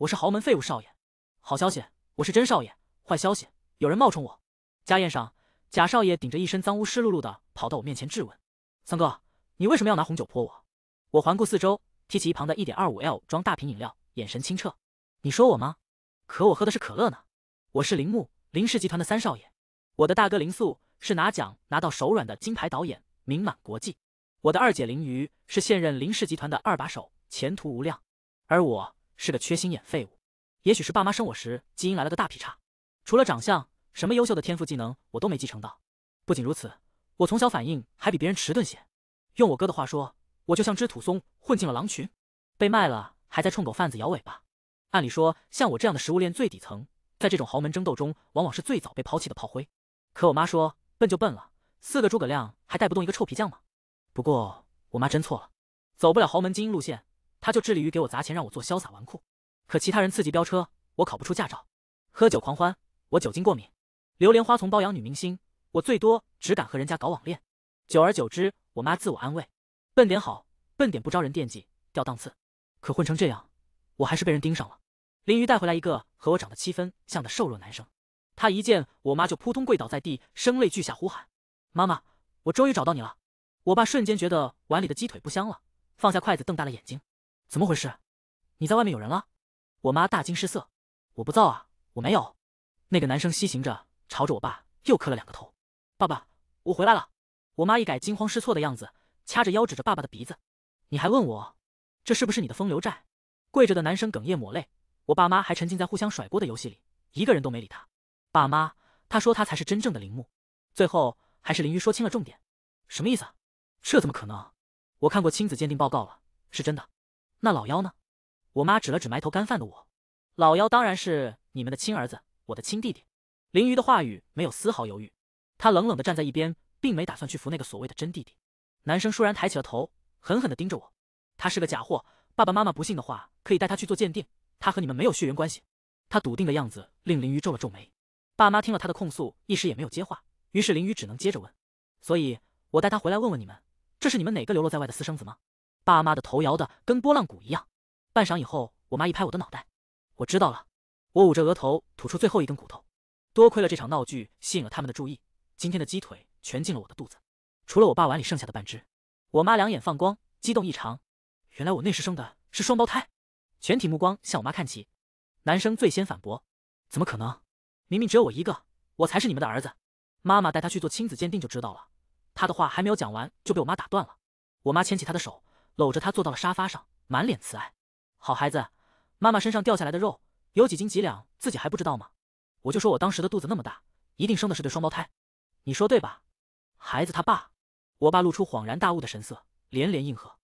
我是豪门废物少爷，好消息，我是真少爷；坏消息，有人冒充我。家宴上，假少爷顶着一身脏污、湿漉漉的跑到我面前质问：“三哥，你为什么要拿红酒泼我？”我环顾四周，提起一旁的一点二五 L 装大瓶饮料，眼神清澈。“你说我吗？可我喝的是可乐呢。”我是林木林氏集团的三少爷，我的大哥林素是拿奖拿到手软的金牌导演，名满国际；我的二姐林瑜是现任林氏集团的二把手，前途无量。而我。是个缺心眼废物，也许是爸妈生我时基因来了个大劈叉，除了长相，什么优秀的天赋技能我都没继承到。不仅如此，我从小反应还比别人迟钝些。用我哥的话说，我就像只土松混进了狼群，被卖了还在冲狗贩子摇尾巴。按理说，像我这样的食物链最底层，在这种豪门争斗中，往往是最早被抛弃的炮灰。可我妈说笨就笨了，四个诸葛亮还带不动一个臭皮匠吗？不过我妈真错了，走不了豪门精英路线。他就致力于给我砸钱，让我做潇洒纨绔。可其他人刺激飙车，我考不出驾照；喝酒狂欢，我酒精过敏；榴莲花丛包养女明星，我最多只敢和人家搞网恋。久而久之，我妈自我安慰，笨点好，笨点不招人惦记，掉档次。可混成这样，我还是被人盯上了。林鱼带回来一个和我长得七分像的瘦弱男生，他一见我妈就扑通跪倒在地，声泪俱下呼喊：“妈妈，我终于找到你了！”我爸瞬间觉得碗里的鸡腿不香了，放下筷子，瞪大了眼睛。怎么回事？你在外面有人了？我妈大惊失色。我不造啊，我没有。那个男生西行着，朝着我爸又磕了两个头。爸爸，我回来了。我妈一改惊慌失措的样子，掐着腰指着爸爸的鼻子：“你还问我，这是不是你的风流债？”跪着的男生哽咽抹泪。我爸妈还沉浸在互相甩锅的游戏里，一个人都没理他。爸妈，他说他才是真正的铃木。最后还是林鱼说清了重点。什么意思？这怎么可能？我看过亲子鉴定报告了，是真的。那老妖呢？我妈指了指埋头干饭的我。老妖当然是你们的亲儿子，我的亲弟弟。林鱼的话语没有丝毫犹豫，他冷冷的站在一边，并没打算去扶那个所谓的真弟弟。男生倏然抬起了头，狠狠的盯着我。他是个假货，爸爸妈妈不信的话，可以带他去做鉴定。他和你们没有血缘关系。他笃定的样子令林鱼皱了皱眉。爸妈听了他的控诉，一时也没有接话。于是林鱼只能接着问：所以，我带他回来问问你们，这是你们哪个流落在外的私生子吗？爸妈的头摇的跟拨浪鼓一样，半晌以后，我妈一拍我的脑袋，我知道了。我捂着额头，吐出最后一根骨头。多亏了这场闹剧吸引了他们的注意，今天的鸡腿全进了我的肚子，除了我爸碗里剩下的半只。我妈两眼放光，激动异常。原来我那时生的是双胞胎。全体目光向我妈看齐。男生最先反驳：“怎么可能？明明只有我一个，我才是你们的儿子。妈妈带他去做亲子鉴定就知道了。”他的话还没有讲完，就被我妈打断了。我妈牵起他的手。搂着他坐到了沙发上，满脸慈爱。好孩子，妈妈身上掉下来的肉有几斤几两，自己还不知道吗？我就说我当时的肚子那么大，一定生的是对双胞胎，你说对吧？孩子他爸，我爸露出恍然大悟的神色，连连应和。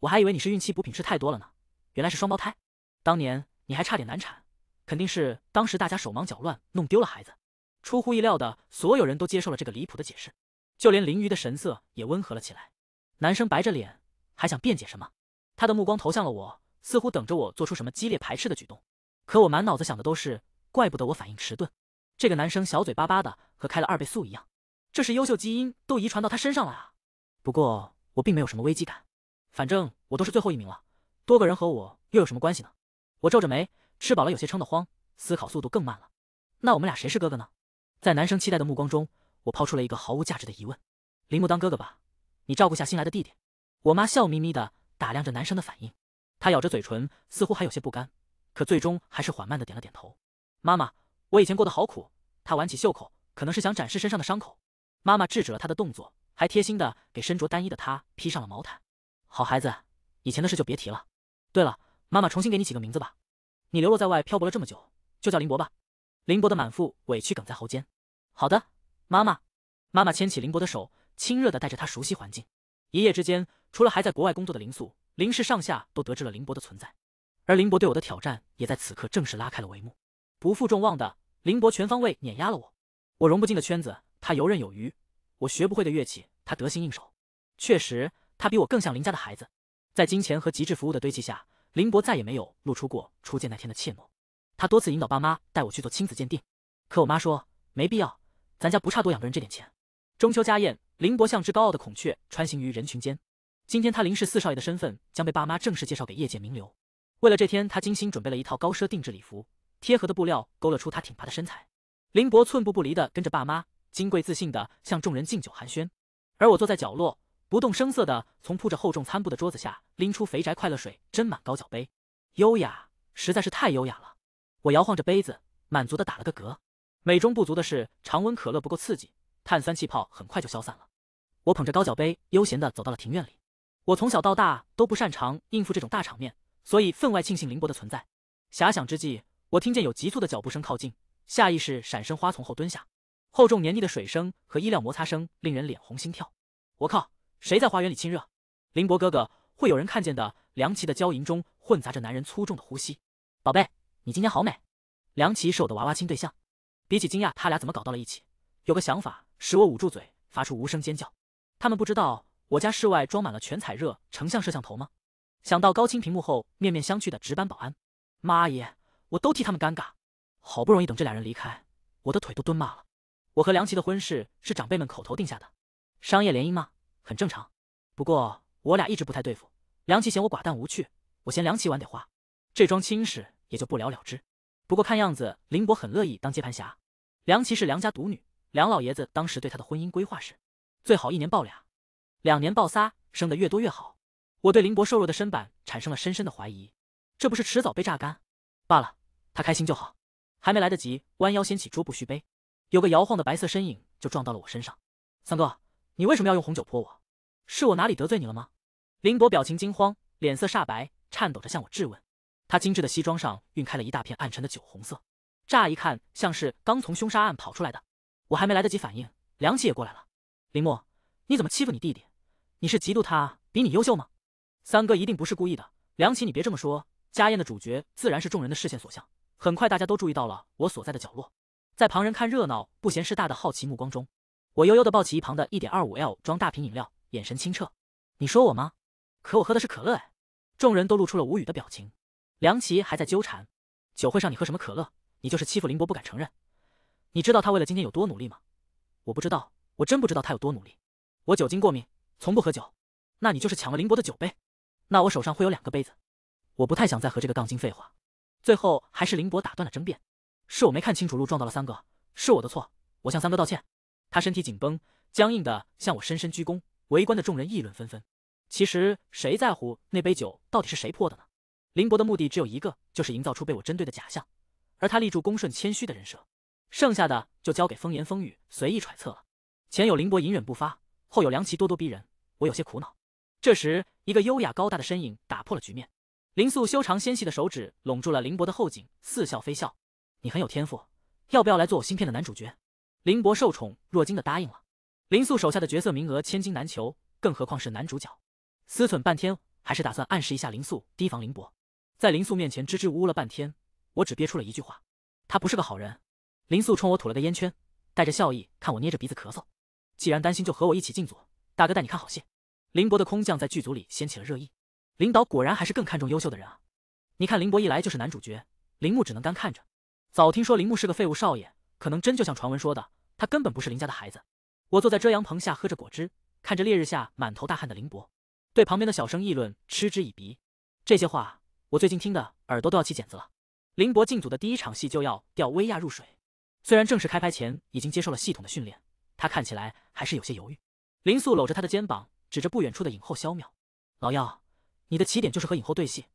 我还以为你是孕期补品吃太多了呢，原来是双胞胎。当年你还差点难产，肯定是当时大家手忙脚乱弄丢了孩子。出乎意料的，所有人都接受了这个离谱的解释，就连林鱼的神色也温和了起来。男生白着脸。还想辩解什么？他的目光投向了我，似乎等着我做出什么激烈排斥的举动。可我满脑子想的都是，怪不得我反应迟钝，这个男生小嘴巴巴的，和开了二倍速一样，这是优秀基因都遗传到他身上了啊！不过我并没有什么危机感，反正我都是最后一名了，多个人和我又有什么关系呢？我皱着眉，吃饱了有些撑得慌，思考速度更慢了。那我们俩谁是哥哥呢？在男生期待的目光中，我抛出了一个毫无价值的疑问：“铃木当哥哥吧，你照顾下新来的弟弟。”我妈笑眯眯的打量着男生的反应，她咬着嘴唇，似乎还有些不甘，可最终还是缓慢的点了点头。妈妈，我以前过得好苦。她挽起袖口，可能是想展示身上的伤口。妈妈制止了她的动作，还贴心的给身着单衣的她披上了毛毯。好孩子，以前的事就别提了。对了，妈妈重新给你起个名字吧。你流落在外漂泊了这么久，就叫林博吧。林博的满腹委屈梗在喉间。好的，妈妈。妈妈牵起林博的手，亲热的带着他熟悉环境。一夜之间。除了还在国外工作的林素，林氏上下都得知了林博的存在，而林博对我的挑战也在此刻正式拉开了帷幕。不负众望的林博全方位碾压了我，我融不进的圈子他游刃有余，我学不会的乐器他得心应手。确实，他比我更像林家的孩子。在金钱和极致服务的堆砌下，林博再也没有露出过初见那天的怯懦。他多次引导爸妈带我去做亲子鉴定，可我妈说没必要，咱家不差多养个人这点钱。中秋家宴，林博像只高傲的孔雀穿行于人群间。今天他林氏四少爷的身份将被爸妈正式介绍给业界名流。为了这天，他精心准备了一套高奢定制礼服，贴合的布料勾勒出他挺拔的身材。林博寸步不离地跟着爸妈，金贵自信地向众人敬酒寒暄。而我坐在角落，不动声色地从铺着厚重餐布的桌子下拎出肥宅快乐水，斟满高脚杯，优雅，实在是太优雅了。我摇晃着杯子，满足地打了个嗝。美中不足的是，常温可乐不够刺激，碳酸气泡很快就消散了。我捧着高脚杯，悠闲地走到了庭院里。我从小到大都不擅长应付这种大场面，所以分外庆幸林博的存在。遐想之际，我听见有急促的脚步声靠近，下意识闪身花丛后蹲下。厚重黏腻的水声和衣料摩擦声令人脸红心跳。我靠，谁在花园里亲热？林博哥哥，会有人看见的。梁琪的娇吟中混杂着男人粗重的呼吸。宝贝，你今天好美。梁琪是我的娃娃亲对象。比起惊讶他俩怎么搞到了一起，有个想法使我捂住嘴发出无声尖叫。他们不知道。我家室外装满了全彩热成像摄像头吗？想到高清屏幕后面面相觑的值班保安，妈耶，我都替他们尴尬。好不容易等这俩人离开，我的腿都蹲麻了。我和梁琪的婚事是长辈们口头定下的，商业联姻吗？很正常。不过我俩一直不太对付，梁琪嫌我寡淡无趣，我嫌梁琪晚点花，这桩亲事也就不了了之。不过看样子林博很乐意当接盘侠。梁琪是梁家独女，梁老爷子当时对他的婚姻规划是，最好一年抱俩。两年抱仨，生的越多越好。我对林博瘦弱的身板产生了深深的怀疑，这不是迟早被榨干？罢了，他开心就好。还没来得及弯腰掀起桌布续杯，有个摇晃的白色身影就撞到了我身上。三哥，你为什么要用红酒泼我？是我哪里得罪你了吗？林博表情惊慌，脸色煞白，颤抖着向我质问。他精致的西装上晕开了一大片暗沉的酒红色，乍一看像是刚从凶杀案跑出来的。我还没来得及反应，梁琪也过来了。林墨，你怎么欺负你弟弟？你是嫉妒他比你优秀吗？三哥一定不是故意的。梁琪，你别这么说。家宴的主角自然是众人的视线所向。很快，大家都注意到了我所在的角落，在旁人看热闹不嫌事大的好奇目光中，我悠悠的抱起一旁的一点二五 L 装大瓶饮料，眼神清澈。你说我吗？可我喝的是可乐哎。众人都露出了无语的表情。梁琪还在纠缠。酒会上你喝什么可乐？你就是欺负林博不敢承认。你知道他为了今天有多努力吗？我不知道，我真不知道他有多努力。我酒精过敏。从不喝酒，那你就是抢了林博的酒杯，那我手上会有两个杯子。我不太想再和这个杠精废话，最后还是林博打断了争辩。是我没看清楚路，撞到了三哥，是我的错，我向三哥道歉。他身体紧绷，僵硬的向我深深鞠躬。围观的众人议论纷纷。其实谁在乎那杯酒到底是谁破的呢？林博的目的只有一个，就是营造出被我针对的假象，而他立住恭顺谦虚的人设，剩下的就交给风言风语随意揣测了。前有林博隐忍不发，后有梁琪咄咄逼人。我有些苦恼，这时一个优雅高大的身影打破了局面。林素修长纤细的手指拢住了林博的后颈，似笑非笑：“你很有天赋，要不要来做我新片的男主角？”林博受宠若惊的答应了。林素手下的角色名额千金难求，更何况是男主角。思忖半天，还是打算暗示一下林素提防林博。在林素面前支支吾吾了半天，我只憋出了一句话：“他不是个好人。”林素冲我吐了个烟圈，带着笑意看我捏着鼻子咳嗽。既然担心，就和我一起进组。大哥，带你看好戏。林博的空降在剧组里掀起了热议，领导果然还是更看重优秀的人啊！你看林博一来就是男主角，铃木只能干看着。早听说铃木是个废物少爷，可能真就像传闻说的，他根本不是林家的孩子。我坐在遮阳棚下喝着果汁，看着烈日下满头大汗的林博，对旁边的小声议论嗤之以鼻。这些话我最近听得耳朵都要起茧子了。林博进组的第一场戏就要吊威亚入水，虽然正式开拍前已经接受了系统的训练，他看起来还是有些犹豫。林素搂着他的肩膀，指着不远处的影后萧淼，老幺，你的起点就是和影后对戏，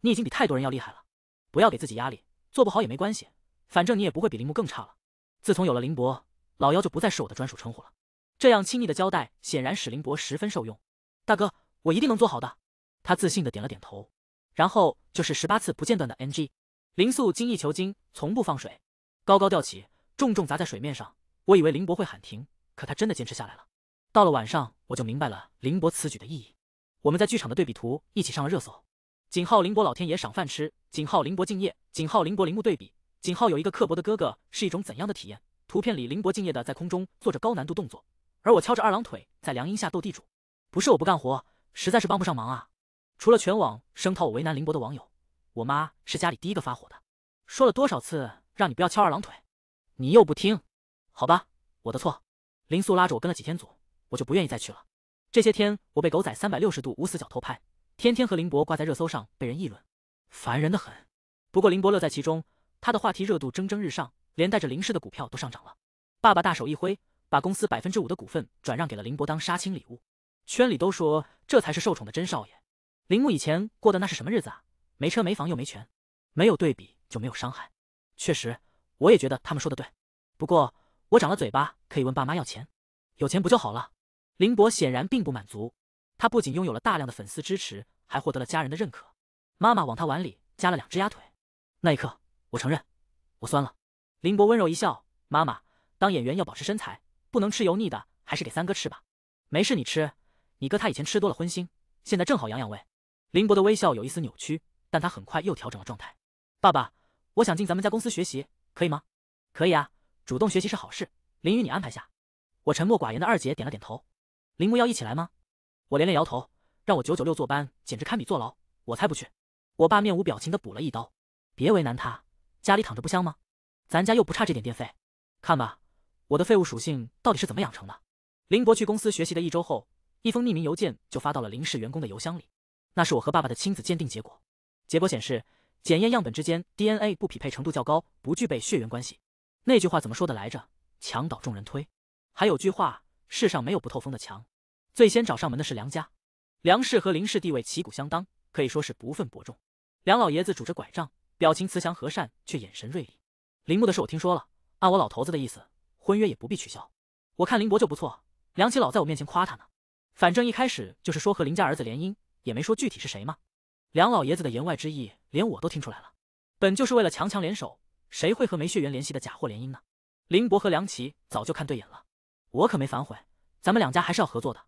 你已经比太多人要厉害了，不要给自己压力，做不好也没关系，反正你也不会比林木更差了。自从有了林博，老幺就不再是我的专属称呼了。这样亲昵的交代，显然使林博十分受用。大哥，我一定能做好的。他自信的点了点头，然后就是十八次不间断的 NG。林素精益求精，从不放水，高高吊起，重重砸在水面上。我以为林博会喊停，可他真的坚持下来了。到了晚上，我就明白了林博此举的意义。我们在剧场的对比图一起上了热搜，景浩林博老天爷赏饭吃，景浩林博敬业，景浩林博铃木对比，景浩有一个刻薄的哥哥是一种怎样的体验？图片里林博敬业的在空中做着高难度动作，而我翘着二郎腿在凉荫下斗地主。不是我不干活，实在是帮不上忙啊。除了全网声讨我为难林博的网友，我妈是家里第一个发火的，说了多少次让你不要翘二郎腿，你又不听，好吧，我的错。林素拉着我跟了几天组。我就不愿意再去了。这些天我被狗仔三百六十度无死角偷拍，天天和林博挂在热搜上被人议论，烦人的很。不过林博乐在其中，他的话题热度蒸蒸日上，连带着林氏的股票都上涨了。爸爸大手一挥，把公司百分之五的股份转让给了林博当杀青礼物。圈里都说这才是受宠的真少爷。林木以前过的那是什么日子啊？没车没房又没权，没有对比就没有伤害。确实，我也觉得他们说的对。不过我长了嘴巴，可以问爸妈要钱，有钱不就好了？林博显然并不满足，他不仅拥有了大量的粉丝支持，还获得了家人的认可。妈妈往他碗里加了两只鸭腿，那一刻，我承认，我酸了。林博温柔一笑：“妈妈，当演员要保持身材，不能吃油腻的，还是给三哥吃吧。”“没事，你吃，你哥他以前吃多了荤腥，现在正好养养胃。”林博的微笑有一丝扭曲，但他很快又调整了状态。“爸爸，我想进咱们家公司学习，可以吗？”“可以啊，主动学习是好事。林雨，你安排下。”我沉默寡言的二姐点了点头。林木要一起来吗？我连连摇头，让我九九六坐班简直堪比坐牢，我才不去。我爸面无表情的补了一刀，别为难他，家里躺着不香吗？咱家又不差这点电费。看吧，我的废物属性到底是怎么养成的？林博去公司学习的一周后，一封匿名邮件就发到了林氏员工的邮箱里。那是我和爸爸的亲子鉴定结果，结果显示，检验样本之间 DNA 不匹配程度较高，不具备血缘关系。那句话怎么说的来着？墙倒众人推，还有句话，世上没有不透风的墙。最先找上门的是梁家，梁氏和林氏地位旗鼓相当，可以说是不分伯仲。梁老爷子拄着拐杖，表情慈祥和善，却眼神锐利。林木的事我听说了，按我老头子的意思，婚约也不必取消。我看林伯就不错，梁启老在我面前夸他呢。反正一开始就是说和林家儿子联姻，也没说具体是谁嘛。梁老爷子的言外之意，连我都听出来了，本就是为了强强联手，谁会和没血缘联系的假货联姻呢？林伯和梁琪早就看对眼了，我可没反悔，咱们两家还是要合作的。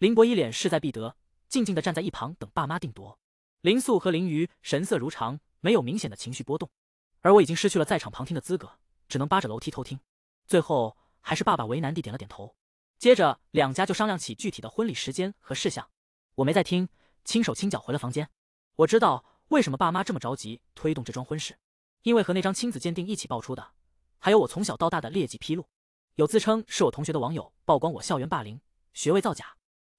林博一脸势在必得，静静地站在一旁等爸妈定夺。林素和林瑜神色如常，没有明显的情绪波动。而我已经失去了在场旁听的资格，只能扒着楼梯偷听。最后还是爸爸为难地点了点头。接着两家就商量起具体的婚礼时间和事项。我没再听，轻手轻脚回了房间。我知道为什么爸妈这么着急推动这桩婚事，因为和那张亲子鉴定一起爆出的，还有我从小到大的劣迹披露。有自称是我同学的网友曝光我校园霸凌、学位造假。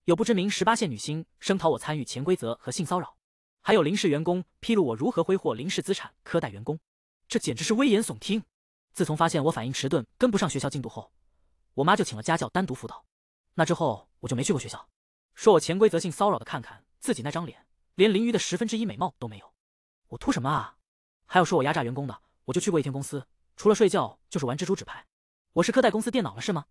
有不知名十八线女星声讨我参与潜规则和性骚扰，还有林氏员工披露我如何挥霍林氏资产、苛待员工，这简直是危言耸听。自从发现我反应迟钝、跟不上学校进度后，我妈就请了家教单独辅导。那之后我就没去过学校。说我潜规则、性骚扰的，看看自己那张脸，连林瑜的十分之一美貌都没有，我图什么啊？还有说我压榨员工的，我就去过一天公司，除了睡觉就是玩蜘蛛纸牌。我是苛待公司电脑了是吗？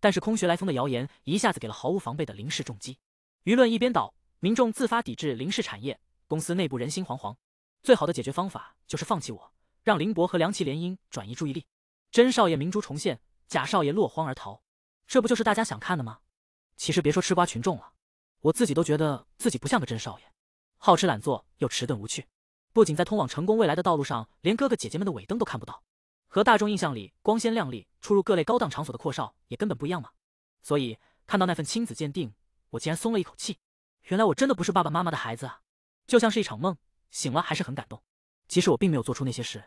但是空穴来风的谣言一下子给了毫无防备的林氏重击，舆论一边倒，民众自发抵制林氏产业，公司内部人心惶惶。最好的解决方法就是放弃我，让林博和梁琪联姻转移注意力。真少爷明珠重现，假少爷落荒而逃，这不就是大家想看的吗？其实别说吃瓜群众了，我自己都觉得自己不像个真少爷，好吃懒做又迟钝无趣，不仅在通往成功未来的道路上连哥哥姐姐们的尾灯都看不到，和大众印象里光鲜亮丽。出入各类高档场所的阔少也根本不一样嘛。所以看到那份亲子鉴定，我竟然松了一口气。原来我真的不是爸爸妈妈的孩子啊！就像是一场梦，醒了还是很感动。即使我并没有做出那些事，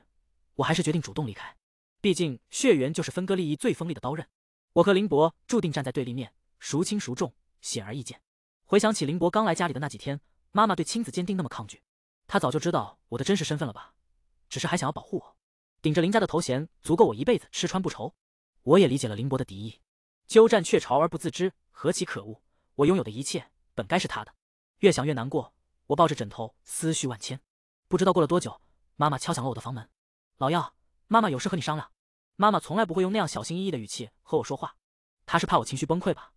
我还是决定主动离开。毕竟血缘就是分割利益最锋利的刀刃。我和林博注定站在对立面，孰轻孰重，显而易见。回想起林博刚来家里的那几天，妈妈对亲子鉴定那么抗拒，他早就知道我的真实身份了吧？只是还想要保护我。顶着林家的头衔，足够我一辈子吃穿不愁。我也理解了林博的敌意，鸠占鹊巢而不自知，何其可恶！我拥有的一切本该是他的。越想越难过，我抱着枕头，思绪万千。不知道过了多久，妈妈敲响了我的房门。老幺，妈妈有事和你商量。妈妈从来不会用那样小心翼翼的语气和我说话，她是怕我情绪崩溃吧？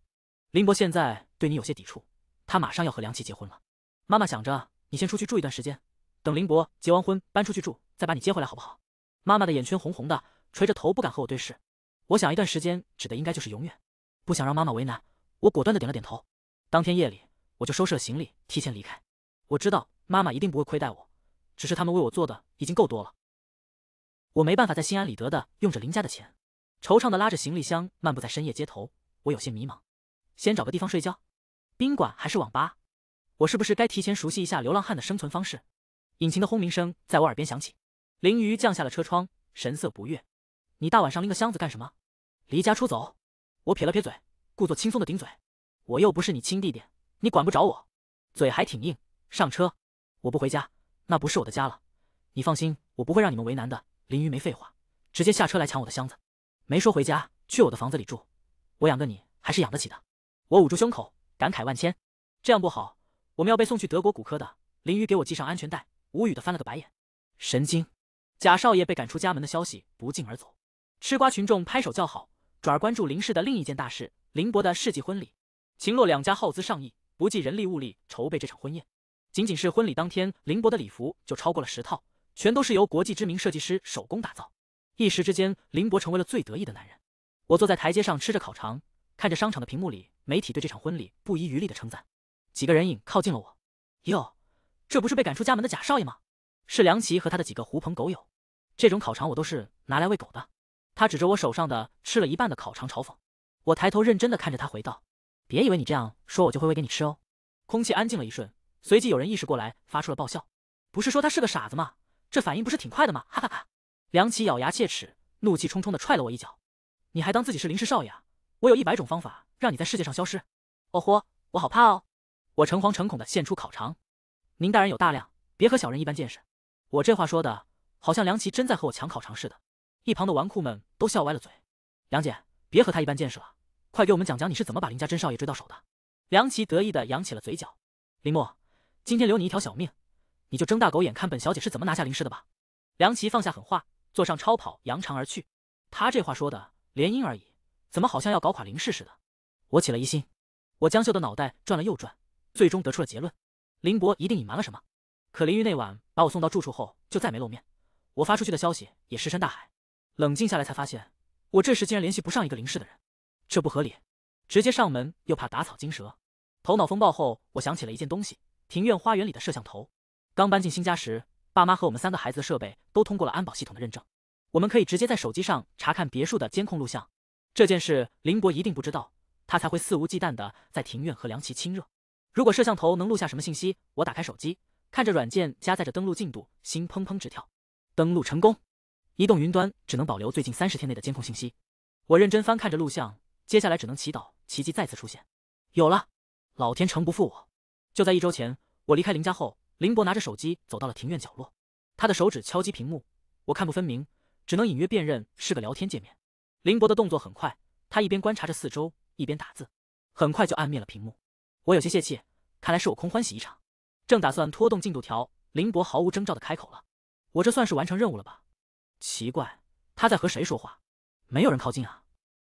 林博现在对你有些抵触，他马上要和梁琪结婚了。妈妈想着，你先出去住一段时间，等林博结完婚搬出去住，再把你接回来，好不好？妈妈的眼圈红红的，垂着头不敢和我对视。我想，一段时间指的应该就是永远。不想让妈妈为难，我果断的点了点头。当天夜里，我就收拾了行李，提前离开。我知道妈妈一定不会亏待我，只是他们为我做的已经够多了。我没办法再心安理得的用着林家的钱，惆怅的拉着行李箱漫步在深夜街头。我有些迷茫，先找个地方睡觉。宾馆还是网吧？我是不是该提前熟悉一下流浪汉的生存方式？引擎的轰鸣声在我耳边响起。林瑜降下了车窗，神色不悦：“你大晚上拎个箱子干什么？离家出走？”我撇了撇嘴，故作轻松的顶嘴：“我又不是你亲弟弟，你管不着我。”嘴还挺硬。上车，我不回家，那不是我的家了。你放心，我不会让你们为难的。林瑜没废话，直接下车来抢我的箱子，没说回家，去我的房子里住。我养个你，还是养得起的。我捂住胸口，感慨万千。这样不好，我们要被送去德国骨科的。林瑜给我系上安全带，无语的翻了个白眼，神经。贾少爷被赶出家门的消息不胫而走，吃瓜群众拍手叫好，转而关注林氏的另一件大事——林博的世纪婚礼。秦洛两家耗资上亿，不计人力物力筹备这场婚宴。仅仅是婚礼当天，林博的礼服就超过了十套，全都是由国际知名设计师手工打造。一时之间，林博成为了最得意的男人。我坐在台阶上吃着烤肠，看着商场的屏幕里媒体对这场婚礼不遗余力的称赞。几个人影靠近了我，哟，这不是被赶出家门的贾少爷吗？是梁琪和他的几个狐朋狗友，这种烤肠我都是拿来喂狗的。他指着我手上的吃了一半的烤肠嘲讽。我抬头认真的看着他回道：“别以为你这样说，我就会喂给你吃哦。”空气安静了一瞬，随即有人意识过来，发出了爆笑。不是说他是个傻子吗？这反应不是挺快的吗？哈哈哈！梁琪咬牙切齿，怒气冲冲的踹了我一脚。你还当自己是林氏少爷啊？我有一百种方法让你在世界上消失。哦豁，我好怕哦。我诚惶诚恐的献出烤肠。您大人有大量，别和小人一般见识。我这话说的，好像梁琪真在和我抢烤肠似的。一旁的纨绔们都笑歪了嘴。梁姐，别和他一般见识了，快给我们讲讲你是怎么把林家真少爷追到手的。梁琪得意的扬起了嘴角。林墨，今天留你一条小命，你就睁大狗眼看本小姐是怎么拿下林氏的吧。梁琪放下狠话，坐上超跑扬长而去。他这话说的联姻而已，怎么好像要搞垮林氏似的？我起了疑心，我江秀的脑袋转了又转，最终得出了结论：林博一定隐瞒了什么。可林玉那晚把我送到住处后，就再没露面。我发出去的消息也石沉大海。冷静下来才发现，我这时竟然联系不上一个林氏的人，这不合理。直接上门又怕打草惊蛇。头脑风暴后，我想起了一件东西：庭院花园里的摄像头。刚搬进新家时，爸妈和我们三个孩子的设备都通过了安保系统的认证，我们可以直接在手机上查看别墅的监控录像。这件事林博一定不知道，他才会肆无忌惮的在庭院和梁琪亲热。如果摄像头能录下什么信息，我打开手机。看着软件加载着登录进度，心砰砰直跳。登录成功，移动云端只能保留最近三十天内的监控信息。我认真翻看着录像，接下来只能祈祷奇迹再次出现。有了，老天诚不负我。就在一周前，我离开林家后，林博拿着手机走到了庭院角落，他的手指敲击屏幕，我看不分明，只能隐约辨认是个聊天界面。林博的动作很快，他一边观察着四周，一边打字，很快就按灭了屏幕。我有些泄气，看来是我空欢喜一场。正打算拖动进度条，林博毫无征兆的开口了：“我这算是完成任务了吧？”奇怪，他在和谁说话？没有人靠近啊！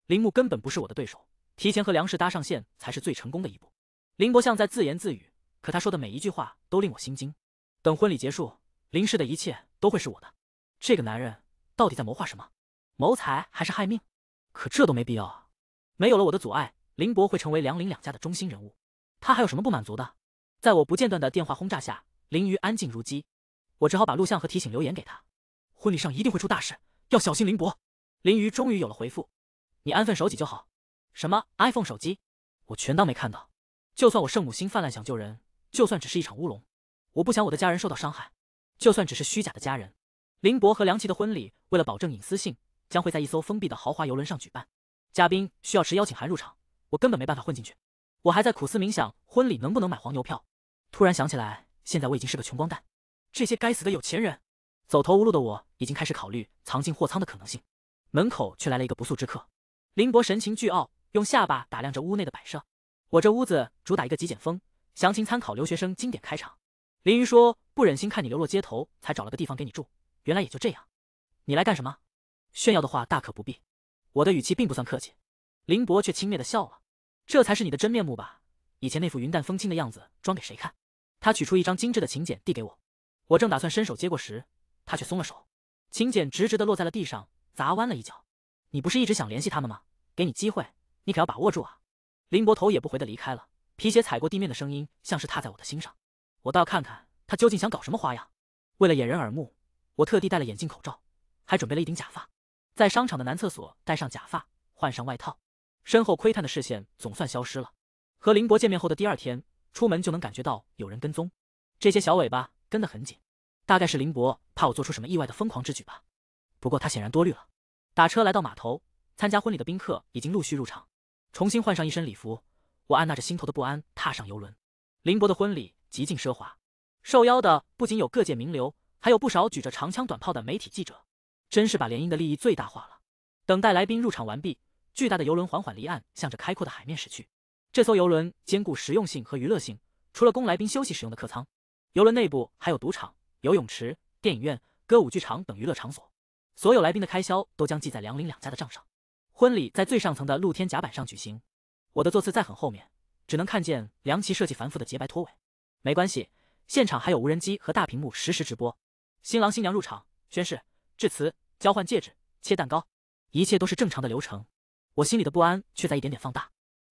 铃木根本不是我的对手，提前和梁氏搭上线才是最成功的一步。林博像在自言自语，可他说的每一句话都令我心惊。等婚礼结束，林氏的一切都会是我的。这个男人到底在谋划什么？谋财还是害命？可这都没必要啊！没有了我的阻碍，林博会成为梁林两家的中心人物，他还有什么不满足的？在我不间断的电话轰炸下，林瑜安静如鸡，我只好把录像和提醒留言给他。婚礼上一定会出大事，要小心林博。林瑜终于有了回复：“你安分守己就好。”什么 iPhone 手机？我全当没看到。就算我圣母心泛滥想救人，就算只是一场乌龙，我不想我的家人受到伤害，就算只是虚假的家人。林博和梁琪的婚礼，为了保证隐私性，将会在一艘封闭的豪华游轮上举办，嘉宾需要持邀请函入场，我根本没办法混进去。我还在苦思冥想婚礼能不能买黄牛票。突然想起来，现在我已经是个穷光蛋，这些该死的有钱人，走投无路的我已经开始考虑藏进货仓的可能性。门口却来了一个不速之客，林博神情倨傲，用下巴打量着屋内的摆设。我这屋子主打一个极简风，详情参考留学生经典开场。林云说：“不忍心看你流落街头，才找了个地方给你住。”原来也就这样，你来干什么？炫耀的话大可不必。我的语气并不算客气，林博却轻蔑的笑了：“这才是你的真面目吧？以前那副云淡风轻的样子，装给谁看？”他取出一张精致的请柬递给我，我正打算伸手接过时，他却松了手，请柬直直的落在了地上，砸弯了一角。你不是一直想联系他们吗？给你机会，你可要把握住啊！林博头也不回的离开了，皮鞋踩过地面的声音像是踏在我的心上。我倒要看看他究竟想搞什么花样。为了掩人耳目，我特地戴了眼镜、口罩，还准备了一顶假发，在商场的男厕所戴上假发，换上外套，身后窥探的视线总算消失了。和林博见面后的第二天。出门就能感觉到有人跟踪，这些小尾巴跟得很紧，大概是林博怕我做出什么意外的疯狂之举吧。不过他显然多虑了。打车来到码头，参加婚礼的宾客已经陆续入场。重新换上一身礼服，我按捺着心头的不安，踏上游轮。林博的婚礼极尽奢华，受邀的不仅有各界名流，还有不少举着长枪短炮的媒体记者，真是把联姻的利益最大化了。等待来宾入场完毕，巨大的游轮缓缓离岸，向着开阔的海面驶去。这艘游轮兼顾实用性和娱乐性，除了供来宾休息使用的客舱，游轮内部还有赌场、游泳池、电影院、歌舞剧场等娱乐场所。所有来宾的开销都将记在梁林两家的账上。婚礼在最上层的露天甲板上举行，我的座次在很后面，只能看见梁琦设计繁复的洁白拖尾。没关系，现场还有无人机和大屏幕实时直播。新郎新娘入场、宣誓、致辞、交换戒指、切蛋糕，一切都是正常的流程。我心里的不安却在一点点放大。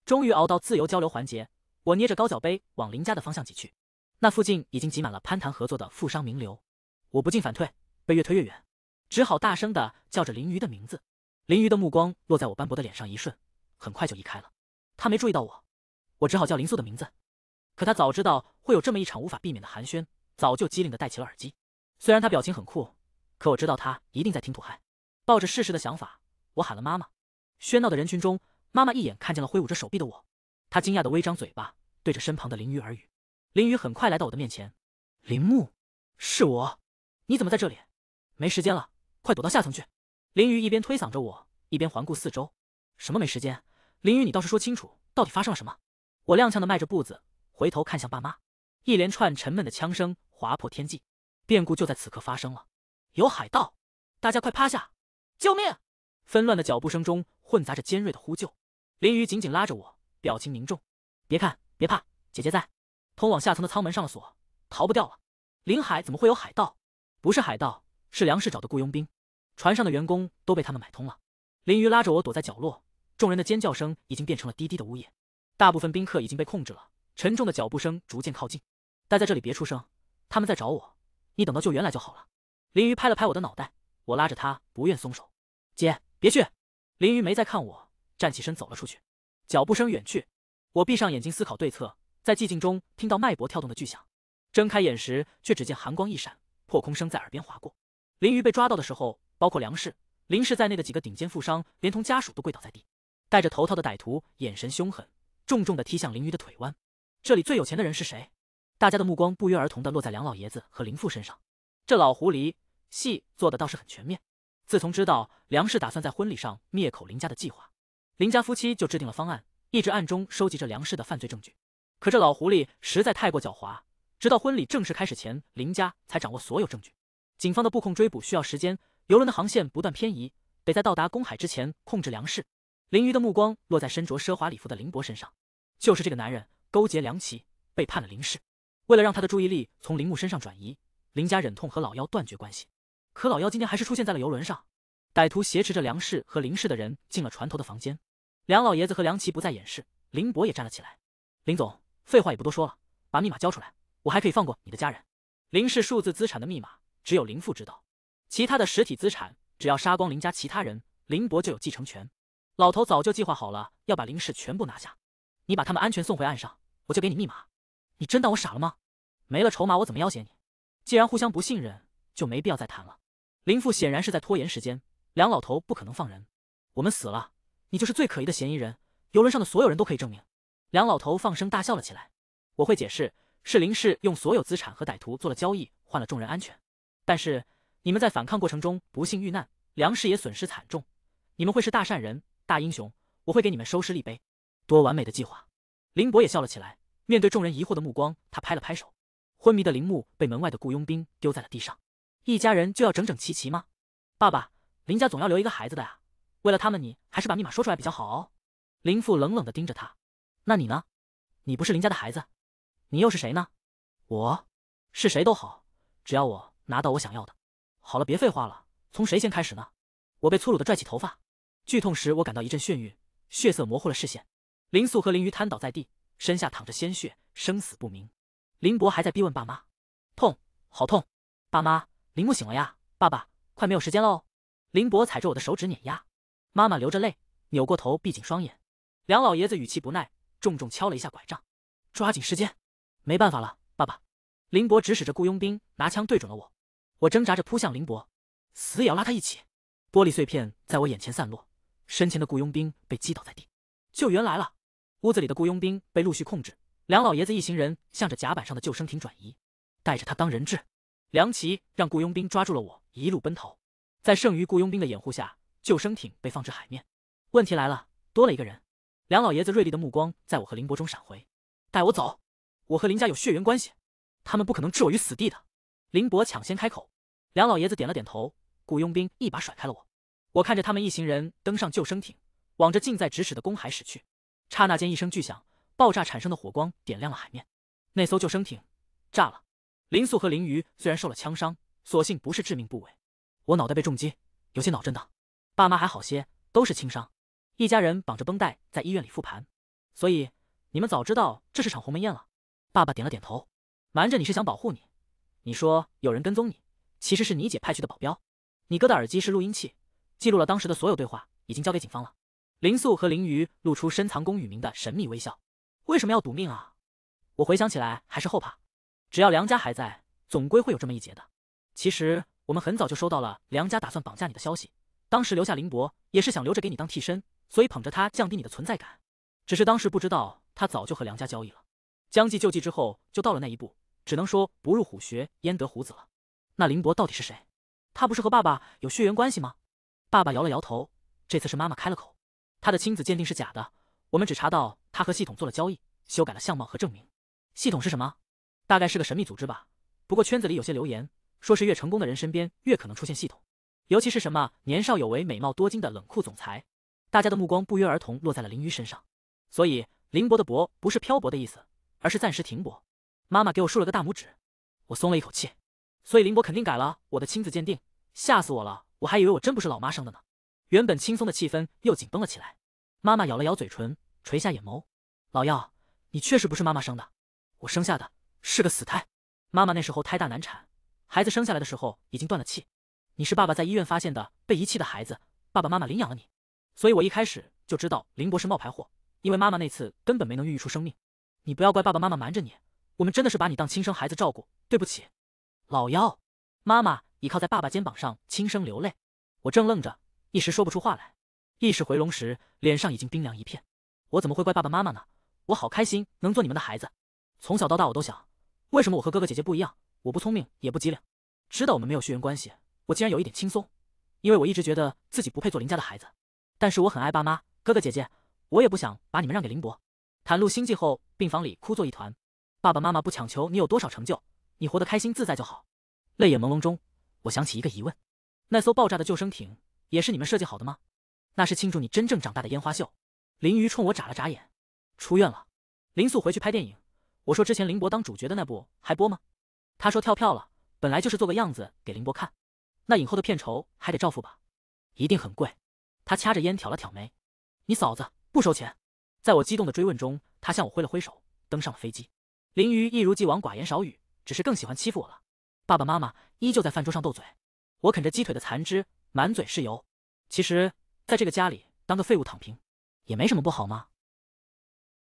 终于熬到自由交流环节，我捏着高脚杯往林家的方向挤去。那附近已经挤满了攀谈合作的富商名流，我不进反退，被越推越远，只好大声的叫着林瑜的名字。林瑜的目光落在我斑驳的脸上一瞬，很快就移开了。他没注意到我，我只好叫林素的名字。可他早知道会有这么一场无法避免的寒暄，早就机灵的戴起了耳机。虽然他表情很酷，可我知道他一定在听土嗨。抱着试试的想法，我喊了妈妈。喧闹的人群中。妈妈一眼看见了挥舞着手臂的我，她惊讶的微张嘴巴，对着身旁的林雨耳语。林雨很快来到我的面前，林木，是我，你怎么在这里？没时间了，快躲到下层去！林雨一边推搡着我，一边环顾四周。什么没时间？林雨，你倒是说清楚，到底发生了什么？我踉跄的迈着步子，回头看向爸妈。一连串沉闷的枪声划破天际，变故就在此刻发生了。有海盗！大家快趴下！救命！纷乱的脚步声中混杂着尖锐的呼救。林瑜紧紧拉着我，表情凝重。别看，别怕，姐姐在。通往下层的舱门上了锁，逃不掉了。林海怎么会有海盗？不是海盗，是梁食找的雇佣兵。船上的员工都被他们买通了。林瑜拉着我躲在角落，众人的尖叫声已经变成了低低的呜咽。大部分宾客已经被控制了。沉重的脚步声逐渐靠近。待在这里，别出声。他们在找我，你等到救援来就好了。林瑜拍了拍我的脑袋，我拉着他不愿松手。姐，别去。林瑜没再看我。站起身走了出去，脚步声远去。我闭上眼睛思考对策，在寂静中听到脉搏跳动的巨响。睁开眼时，却只见寒光一闪，破空声在耳边划过。林瑜被抓到的时候，包括梁氏、林氏在内的几个顶尖富商，连同家属都跪倒在地。戴着头套的歹徒眼神凶狠，重重的踢向林瑜的腿弯。这里最有钱的人是谁？大家的目光不约而同的落在梁老爷子和林父身上。这老狐狸戏做的倒是很全面。自从知道梁氏打算在婚礼上灭口林家的计划，林家夫妻就制定了方案，一直暗中收集着梁氏的犯罪证据。可这老狐狸实在太过狡猾，直到婚礼正式开始前，林家才掌握所有证据。警方的布控追捕需要时间，游轮的航线不断偏移，得在到达公海之前控制梁氏。林瑜的目光落在身着奢华礼服的林伯身上，就是这个男人勾结梁琦，背叛了林氏。为了让他的注意力从林木身上转移，林家忍痛和老妖断绝关系。可老妖今天还是出现在了游轮上，歹徒挟持着梁氏和林氏的人进了船头的房间。梁老爷子和梁琪不再掩饰，林博也站了起来。林总，废话也不多说了，把密码交出来，我还可以放过你的家人。林氏数字资产的密码只有林父知道，其他的实体资产，只要杀光林家其他人，林博就有继承权。老头早就计划好了，要把林氏全部拿下。你把他们安全送回岸上，我就给你密码。你真当我傻了吗？没了筹码，我怎么要挟你？既然互相不信任，就没必要再谈了。林父显然是在拖延时间，梁老头不可能放人。我们死了。你就是最可疑的嫌疑人，游轮上的所有人都可以证明。梁老头放声大笑了起来。我会解释，是林氏用所有资产和歹徒做了交易，换了众人安全。但是你们在反抗过程中不幸遇难，梁氏也损失惨重。你们会是大善人、大英雄，我会给你们收尸立碑。多完美的计划！林博也笑了起来。面对众人疑惑的目光，他拍了拍手。昏迷的林木被门外的雇佣兵丢在了地上。一家人就要整整齐齐吗？爸爸，林家总要留一个孩子的呀。为了他们，你还是把密码说出来比较好。哦。林父冷冷的盯着他，那你呢？你不是林家的孩子，你又是谁呢？我，是谁都好，只要我拿到我想要的。好了，别废话了，从谁先开始呢？我被粗鲁的拽起头发，剧痛时我感到一阵眩晕，血色模糊了视线。林素和林鱼瘫倒在地，身下淌着鲜血，生死不明。林博还在逼问爸妈，痛，好痛！爸妈，林木醒了呀！爸爸，快没有时间喽！林博踩着我的手指碾压。妈妈流着泪，扭过头，闭紧双眼。梁老爷子语气不耐，重重敲了一下拐杖：“抓紧时间！”没办法了，爸爸。林博指使着雇佣兵拿枪对准了我，我挣扎着扑向林博，死也要拉他一起。玻璃碎片在我眼前散落，身前的雇佣兵被击倒在地。救援来了，屋子里的雇佣兵被陆续控制，梁老爷子一行人向着甲板上的救生艇转移，带着他当人质。梁琪让雇佣兵抓住了我，一路奔逃，在剩余雇佣兵的掩护下。救生艇被放置海面，问题来了，多了一个人。梁老爷子锐利的目光在我和林博中闪回，带我走，我和林家有血缘关系，他们不可能置我于死地的。林博抢先开口，梁老爷子点了点头，雇佣兵一把甩开了我。我看着他们一行人登上救生艇，往着近在咫尺的公海驶去。刹那间，一声巨响，爆炸产生的火光点亮了海面，那艘救生艇炸了。林素和林鱼虽然受了枪伤，所幸不是致命部位，我脑袋被重击，有些脑震荡。爸妈还好些，都是轻伤，一家人绑着绷带在医院里复盘。所以你们早知道这是场鸿门宴了。爸爸点了点头，瞒着你是想保护你。你说有人跟踪你，其实是你姐派去的保镖。你哥的耳机是录音器，记录了当时的所有对话，已经交给警方了。林素和林鱼露出深藏功与名的神秘微笑。为什么要赌命啊？我回想起来还是后怕。只要梁家还在，总归会有这么一劫的。其实我们很早就收到了梁家打算绑架你的消息。当时留下林博也是想留着给你当替身，所以捧着他降低你的存在感。只是当时不知道他早就和梁家交易了，将计就计之后就到了那一步，只能说不入虎穴焉得虎子了。那林博到底是谁？他不是和爸爸有血缘关系吗？爸爸摇了摇头。这次是妈妈开了口，他的亲子鉴定是假的，我们只查到他和系统做了交易，修改了相貌和证明。系统是什么？大概是个神秘组织吧。不过圈子里有些流言，说是越成功的人身边越可能出现系统。尤其是什么年少有为、美貌多金的冷酷总裁，大家的目光不约而同落在了林鱼身上。所以林博的博不是漂泊的意思，而是暂时停泊。妈妈给我竖了个大拇指，我松了一口气。所以林博肯定改了我的亲子鉴定，吓死我了！我还以为我真不是老妈生的呢。原本轻松的气氛又紧绷了起来。妈妈咬了咬嘴唇，垂下眼眸：“老幺，你确实不是妈妈生的，我生下的是个死胎。妈妈那时候胎大难产，孩子生下来的时候已经断了气。”你是爸爸在医院发现的被遗弃的孩子，爸爸妈妈领养了你，所以我一开始就知道林博士冒牌货，因为妈妈那次根本没能孕育出生命。你不要怪爸爸妈妈瞒着你，我们真的是把你当亲生孩子照顾。对不起，老幺，妈妈倚靠在爸爸肩膀上轻声流泪。我正愣着，一时说不出话来。意识回笼时，脸上已经冰凉一片。我怎么会怪爸爸妈妈呢？我好开心能做你们的孩子。从小到大我都想，为什么我和哥哥姐姐不一样？我不聪明也不机灵，知道我们没有血缘关系。我竟然有一点轻松，因为我一直觉得自己不配做林家的孩子，但是我很爱爸妈、哥哥、姐姐，我也不想把你们让给林博。袒露心迹后，病房里哭作一团。爸爸妈妈不强求你有多少成就，你活得开心自在就好。泪眼朦胧中，我想起一个疑问：那艘爆炸的救生艇也是你们设计好的吗？那是庆祝你真正长大的烟花秀。林鱼冲我眨了眨眼。出院了，林素回去拍电影。我说之前林博当主角的那部还播吗？他说跳票了，本来就是做个样子给林博看。那影后的片酬还得照付吧，一定很贵。他掐着烟挑了挑眉，你嫂子不收钱。在我激动的追问中，他向我挥了挥手，登上了飞机。林瑜一如既往寡言少语，只是更喜欢欺负我了。爸爸妈妈依旧在饭桌上斗嘴，我啃着鸡腿的残肢，满嘴是油。其实，在这个家里当个废物躺平，也没什么不好吗？